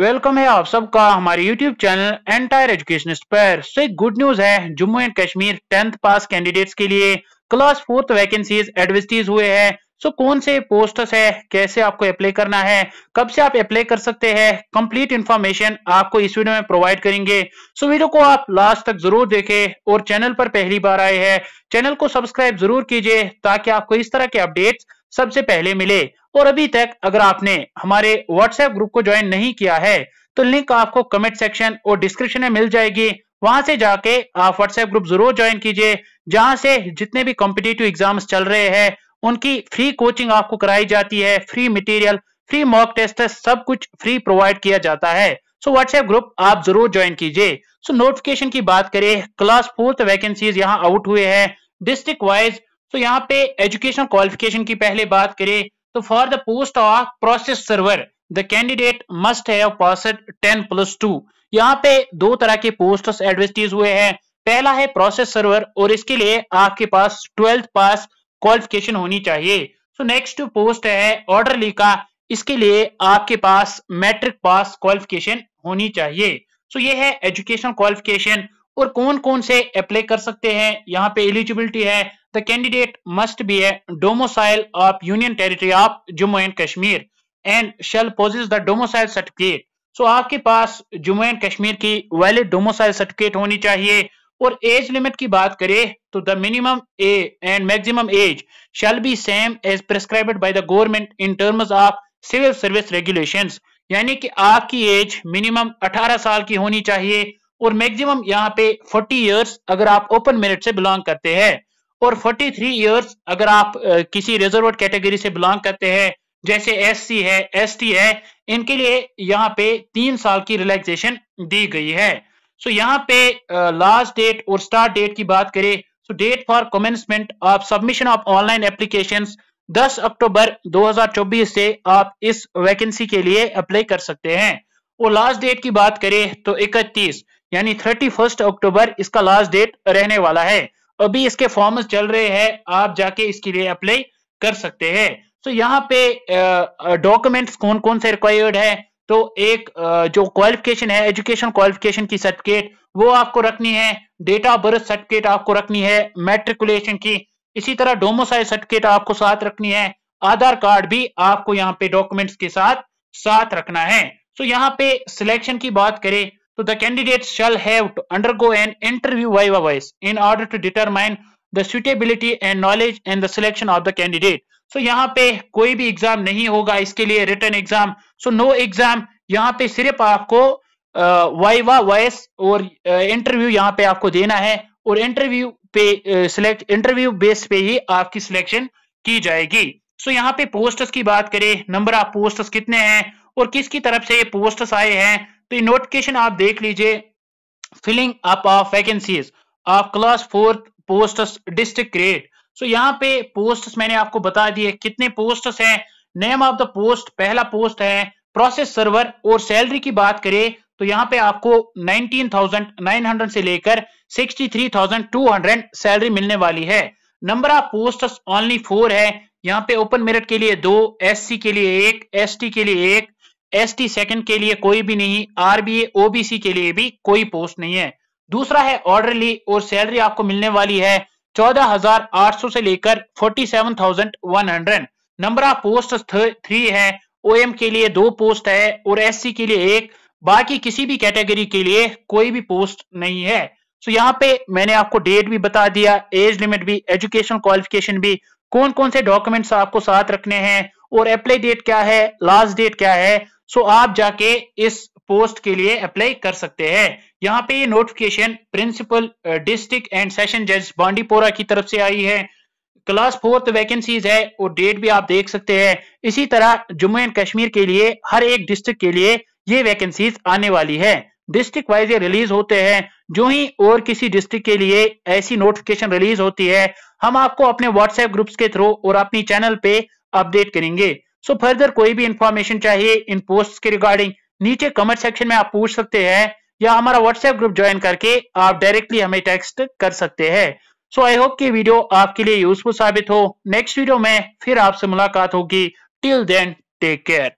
Welcome है आप सबका हमारे यूट्यूब चैनल एंटायर एजुकेशन पर से गुड न्यूज है Jammu and Kashmir tenth pass candidates के लिए क्लास फोर्थ वैकेंसीज एडवर्टीज हुए हैं सो so, कौन से पोस्टर्स है कैसे आपको अप्लाई करना है कब से आप अप्लाई कर सकते हैं कंप्लीट इन्फॉर्मेशन आपको इस वीडियो में प्रोवाइड करेंगे सो so, वीडियो को आप लास्ट तक जरूर देखें और चैनल पर पहली बार आए हैं चैनल को सब्सक्राइब जरूर कीजिए ताकि आपको इस तरह के अपडेट्स सबसे पहले मिले और अभी तक अगर आपने हमारे व्हाट्सएप ग्रुप को ज्वाइन नहीं किया है तो लिंक आपको कमेंट सेक्शन और डिस्क्रिप्शन में मिल जाएगी वहां से जाके आप व्हाट्सएप ग्रुप जरूर ज्वाइन कीजिए जहां से जितने भी कॉम्पिटेटिव एग्जाम्स चल रहे हैं उनकी फ्री कोचिंग आपको कराई जाती है free material free mock test सब कुछ फ्री प्रोवाइड किया जाता है सो व्हाट्सएप ग्रुप आप जरूर ज्वाइन कीजिए सो नोटिफिकेशन की बात करें क्लास फोर्थ वैकेंसीज यहाँ आउट हुए हैं डिस्ट्रिक्ट वाइज तो यहाँ पे एजुकेशन क्वालिफिकेशन की पहले बात करें तो for the post of process server the candidate must have passed 10 plus यहाँ पे दो तरह के पोस्ट एडवर्टीज हुए हैं पहला है प्रोसेस सर्वर और इसके लिए आपके पास ट्वेल्थ पास क्वालिफिकेशन होनी चाहिए सो नेक्स्ट पोस्ट है ऑर्डरली का इसके लिए आपके पास मैट्रिक पास क्वालिफिकेशन होनी चाहिए सो so, ये है एजुकेशन क्वालिफिकेशन और कौन कौन से अप्लाई कर सकते हैं यहाँ पे एलिजिबिलिटी है the candidate must be a domicile of union territory of Jammu and Kashmir and shall possess the domicile certificate so आपके पास जम्मू एंड कश्मीर की वैलिड डोमोसाइल सर्टिफिकेट होनी चाहिए और एज लिमिट की बात करें तो the minimum a and maximum age shall be same age prescribed by the government in terms of civil service regulations यानी कि आपकी एज मिनिमम 18 साल की होनी चाहिए और मैक्सिमम यहाँ पे 40 इयर्स अगर आप ओपन मेरिट से बिलोंग करते हैं और 43 इयर्स अगर आप किसी रिजर्व कैटेगरी से बिलोंग करते हैं जैसे एससी है एसटी है इनके लिए यहाँ पे तीन साल की रिलैक्सेशन दी गई है सो यहाँ पे लास्ट डेट और स्टार्ट डेट की बात करें so date for commencement of submission of online application 10 October 2024 से आप इस वैकेंसी के लिए अप्लाई कर सकते हैं और लास्ट डेट की बात करें तो 31 यानी 31 अक्टूबर इसका लास्ट डेट रहने वाला है अभी इसके फॉर्म्स चल रहे हैं आप जाके इसके लिए अप्लाई कर सकते हैं सो यहाँ पे डॉक्यूमेंट्स कौन कौन से रिक्वायर्ड है तो एक जो क्वालिफिकेशन है एजुकेशन क्वालिफिकेशन की सर्टिफिकेट वो आपको रखनी है डेटा ऑफ बर्थ सर्टिफिकेट आपको रखनी है मेट्रिकुलेशन की इसी तरह डोमोसाइल सर्टिफिकेट आपको साथ रखनी है आधार कार्ड भी आपको यहाँ पे डॉक्यूमेंट्स के साथ साथ रखना है सो यहाँ पे सिलेक्शन की बात करें So the candidates shall have to undergo an interview viva voice in order to determine the suitability and knowledge and the selection of the candidate. So यहाँ पे कोई भी एग्जाम नहीं होगा इसके लिए written exam so no exam यहाँ पे सिर्फ आपको वाइवा वॉइस और इंटरव्यू यहाँ पे आपको देना है और इंटरव्यू पे सिलेक्ट इंटरव्यू बेस पे ही आपकी सिलेक्शन की जाएगी सो so, यहाँ पे पोस्टर्स की बात करें नंबर ऑफ पोस्टर्स कितने हैं और किसकी तरफ से ये पोस्टर्स आए हैं तो ये नोटिफिकेशन आप देख लीजिए filling up of vacancies of class fourth post district grade so यहाँ पे पोस्ट मैंने आपको बता दिए कितने पोस्ट हैं नेम ऑफ द पोस्ट पहला पोस्ट है प्रोसेस सर्वर और सैलरी की बात करें तो यहाँ पे आपको 19,900 से लेकर 63,200 सैलरी मिलने वाली है number of post only four है यहाँ पे ओपन मेरिट के लिए दो एससी के लिए एक एसटी के लिए एक एस टी सेकंड के लिए कोई भी नहीं आरबीए ओबीसी के लिए भी कोई पोस्ट नहीं है दूसरा है ऑर्डरली और सैलरी आपको मिलने वाली है 14,800 से लेकर 47,100 नंबर ऑफ पोस्ट थ्री है ओएम के लिए दो पोस्ट है और एससी के लिए एक बाकी किसी भी कैटेगरी के लिए कोई भी पोस्ट नहीं है तो यहाँ पे मैंने आपको डेट भी बता दिया एज लिमिट भी एजुकेशन क्वालिफिकेशन भी कौन कौन से डॉक्यूमेंट्स आपको साथ रखने हैं और अप्लाई डेट क्या है लास्ट डेट क्या है सो आप जाके इस पोस्ट के लिए अप्लाई कर सकते हैं यहाँ पे ये notification principal district and session जज बांडीपोरा की तरफ से आई है क्लास फोर्थ वैकेंसीज है और डेट भी आप देख सकते हैं इसी तरह जम्मू एंड कश्मीर के लिए हर एक डिस्ट्रिक्ट के लिए ये वैकेंसीज आने वाली है डिस्ट्रिक्ट वाइज ये रिलीज होते हैं जो ही और किसी डिस्ट्रिक्ट के लिए ऐसी नोटिफिकेशन रिलीज होती है हम आपको अपने व्हाट्सएप ग्रुप्स के थ्रू और अपनी चैनल पे अपडेट करेंगे सो फर्दर कोई भी इंफॉर्मेशन चाहिए इन पोस्ट के रिगार्डिंग नीचे कमेंट सेक्शन में आप पूछ सकते हैं या हमारा व्हाट्सएप ग्रुप ज्वाइन करके आप डायरेक्टली हमें टेक्स्ट कर सकते हैं सो आई होप कि वीडियो आपके लिए यूजफुल साबित हो नेक्स्ट वीडियो में फिर आपसे मुलाकात होगी टिल देन टेक केयर